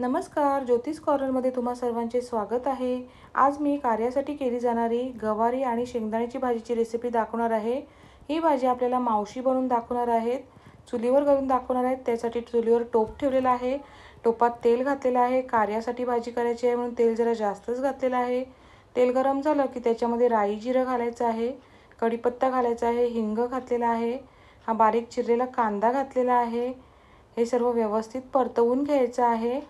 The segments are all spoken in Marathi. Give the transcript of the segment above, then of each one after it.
नमस्कार ज्योतिष कॉर्नरमध्ये तुम्हा सर्वांचे स्वागत आहे आज मी कार्यासाठी केली जाणारी गवारी आणि शेंगदाण्याची भाजीची रेसिपी दाखवणार आहे ही भाजी आपल्याला मावशी बनवून दाखवणार आहेत चुलीवर करून दाखवणार आहेत त्यासाठी चुलीवर टोप ठेवलेला आहे टोपात तेल घातलेलं आहे कार्यासाठी भाजी करायची आहे म्हणून तेल जरा जास्तच घातलेलं आहे तेल गरम झालं की त्याच्यामध्ये राई जिरं घालायचं आहे कढीपत्ता घालायचा आहे हिंग घातलेला आहे हा बारीक चिरलेला कांदा घातलेला आहे हे सर्व व्यवस्थित परतवून घ्यायचं आहे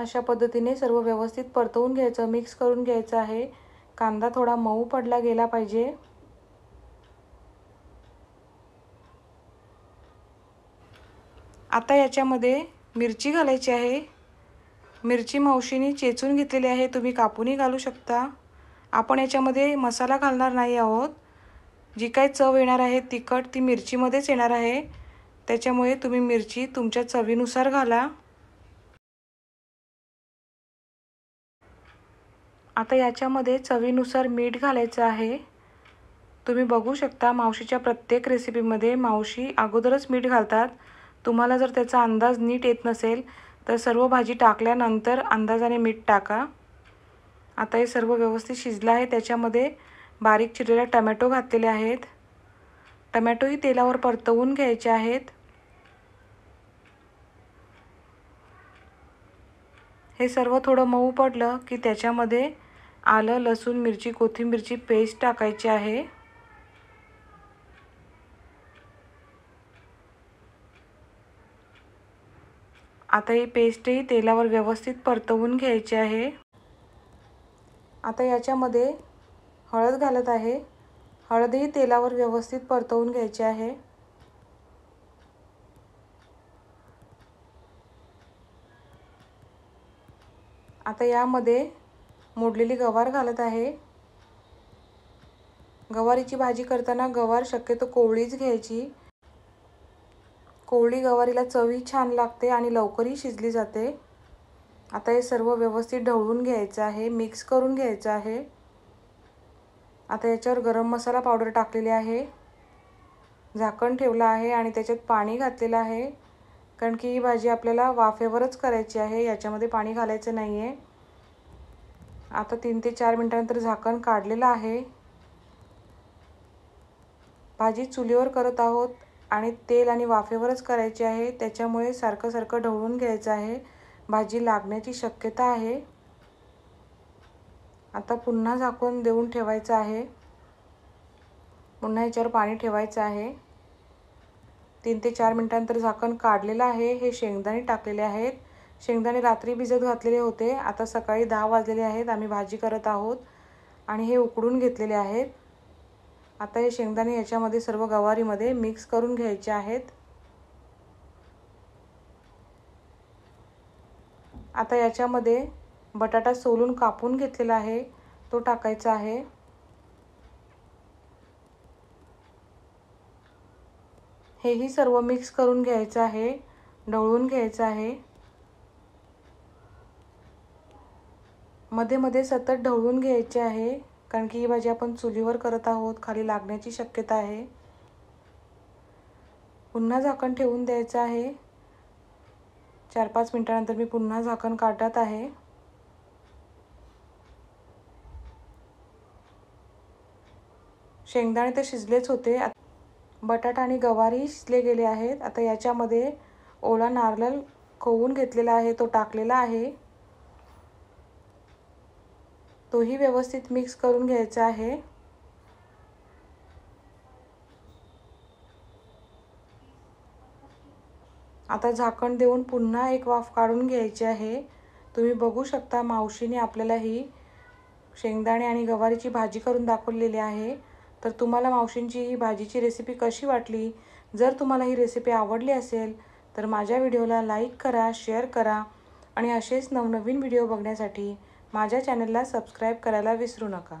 अशा पद्धतीने सर्व व्यवस्थित परतवून घ्यायचं मिक्स करून घ्यायचं आहे कांदा थोडा मऊ पडला गेला पाहिजे आता याच्यामध्ये मिरची घालायची आहे मिरची मावशीने चेचून घेतलेली आहे तुम्ही कापूनही घालू शकता आपण याच्यामध्ये मसाला घालणार नाही आहोत जी काही चव येणार आहे तिखट ती मिरचीमध्येच येणार आहे त्याच्यामुळे तुम्ही मिरची तुमच्या चवीनुसार घाला आता याच्यामध्ये चवीनुसार मीठ घालायचं आहे तुम्ही बघू शकता मावशीच्या प्रत्येक रेसिपीमध्ये मावशी अगोदरच मीठ घालतात तुम्हाला जर त्याचा अंदाज नीट येत नसेल तर सर्व भाजी टाकल्यानंतर अंदाजाने मीठ टाका आता हे सर्व व्यवस्थित शिजलं आहे त्याच्यामध्ये बारीक चिरलेल्या टमॅटो घातलेले आहेत टमॅटोही तेलावर परतवून घ्यायचे आहेत हे सर्व थोडं मऊ पडलं की त्याच्यामध्ये आलं लसूण मिरची कोथिंबीरची पेस्ट टाकायची आहे आता ही पेस्टही तेलावर व्यवस्थित परतवून घ्यायची आहे आता याच्यामध्ये हळद घालत आहे हळदही तेलावर व्यवस्थित परतवून घ्यायची आहे आता यामध्ये मोडलेली गवार घालत आहे गवारीची भाजी करताना गवार शक्यतो कोवळीच घ्यायची कोवळी गवारीला चवी छान लागते आणि लवकरही शिजली जाते आता हे सर्व व्यवस्थित ढवळून घ्यायचं आहे मिक्स करून घ्यायचं आहे आता याच्यावर गरम मसाला पावडर टाकलेली आहे झाकण ठेवलं आहे आणि त्याच्यात पाणी घातलेलं आहे कारण की ही भाजी आपल्याला वाफेवरच करायची आहे याच्यामध्ये पाणी घालायचं नाही आहे आता तीन ते चार मिनटानंतर झाकण काढलेलं आहे भाजी चुलीवर करत आहोत आणि तेल आणि वाफेवरच करायची आहे त्याच्यामुळे सारखं सारखं ढवळून घ्यायचं आहे भाजी लागण्याची शक्यता आहे आता पुन्हा झाकून देऊन ठेवायचं आहे पुन्हा याच्यावर पाणी ठेवायचं आहे तीन ते चार मिनटानंतर झाकण काढलेलं आहे हे शेंगदाणे टाकलेले आहेत शेंगदाणे रात्री भिजत घातलेले होते आता सकाळी दहा वाजलेले आहेत आम्ही भाजी करत आहोत आणि हे उकडून घेतलेले आहेत आता हे शेंगदाणे याच्यामध्ये सर्व गवारीमध्ये मिक्स करून घ्यायचे आहेत आता याच्यामध्ये बटाटा सोलून कापून घेतलेला आहे तो टाकायचा आहे हेही सर्व मिक्स करून घ्यायचं आहे ढवळून घ्यायचं आहे मध्ये मध्ये सतत ढवळून घ्यायचे आहे कारण की ही भाजी आपण चुलीवर करत आहोत खाली लागण्याची शक्यता आहे पुन्हा झाकण ठेवून द्यायचं आहे चार पाच मिनटानंतर मी पुन्हा झाकण काढत आहे शेंगदाणे तर शिजलेच होते बटाटा आणि गवारी शिजले गेले आहेत आता याच्यामध्ये ओला नारळ खोवून घेतलेला आहे तो टाकलेला आहे तोही व्यवस्थित मिक्स करून घ्यायचा आहे आता झाकण देऊन पुन्हा एक वाफ काढून घ्यायची आहे तुम्ही बघू शकता मावशीने आपल्याला ही शेंगदाणे आणि गवारीची भाजी करून दाखवलेली आहे तर तुम्हाला मावशींची ही भाजीची रेसिपी कशी वाटली जर तुम्हाला ही रेसिपी आवडली असेल तर माझ्या व्हिडिओला लाईक करा शेअर करा आणि असेच नवनवीन व्हिडिओ बघण्यासाठी माझ्या चॅनलला सबस्क्राईब करायला विसरू नका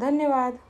धन्यवाद